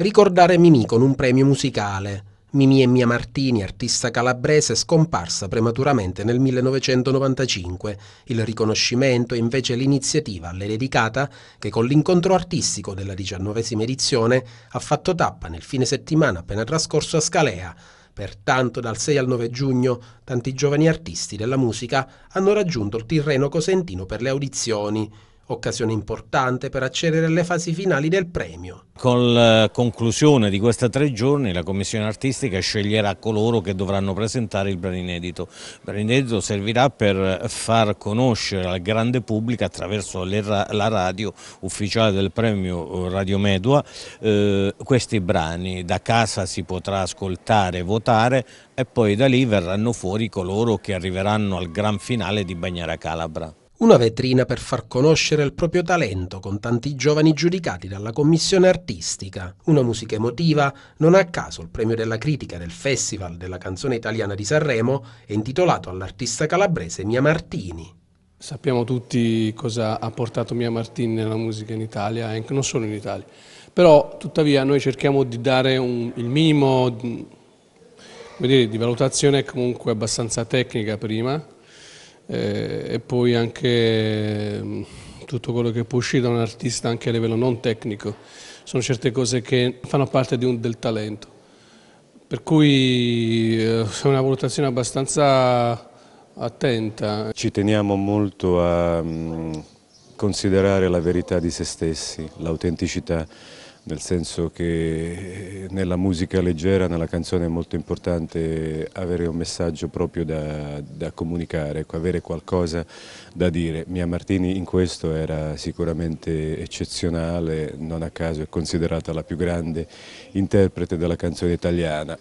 Ricordare Mimì con un premio musicale. Mimì e Mia Martini, artista calabrese scomparsa prematuramente nel 1995. Il riconoscimento e invece l'iniziativa le dedicata che con l'incontro artistico della diciannovesima edizione ha fatto tappa nel fine settimana appena trascorso a Scalea. Pertanto dal 6 al 9 giugno tanti giovani artisti della musica hanno raggiunto il Tirreno Cosentino per le audizioni occasione importante per accedere alle fasi finali del premio. Con la conclusione di questi tre giorni la Commissione Artistica sceglierà coloro che dovranno presentare il brano inedito. Il brano inedito servirà per far conoscere al grande pubblico attraverso la radio ufficiale del premio eh, Radio Medua eh, questi brani. Da casa si potrà ascoltare, votare e poi da lì verranno fuori coloro che arriveranno al gran finale di Bagnara Calabra. Una vetrina per far conoscere il proprio talento con tanti giovani giudicati dalla commissione artistica. Una musica emotiva, non a caso il premio della critica del Festival della canzone italiana di Sanremo è intitolato all'artista calabrese Mia Martini. Sappiamo tutti cosa ha portato Mia Martini nella musica in Italia e non solo in Italia, però tuttavia noi cerchiamo di dare un, il minimo dire, di valutazione comunque abbastanza tecnica prima eh, e poi anche mm, tutto quello che può uscire da un artista anche a livello non tecnico. Sono certe cose che fanno parte un, del talento. Per cui eh, è una valutazione abbastanza attenta. Ci teniamo molto a mm, considerare la verità di se stessi, l'autenticità nel senso che eh, nella musica leggera, nella canzone è molto importante avere un messaggio proprio da, da comunicare, ecco, avere qualcosa da dire. Mia Martini in questo era sicuramente eccezionale, non a caso è considerata la più grande interprete della canzone italiana.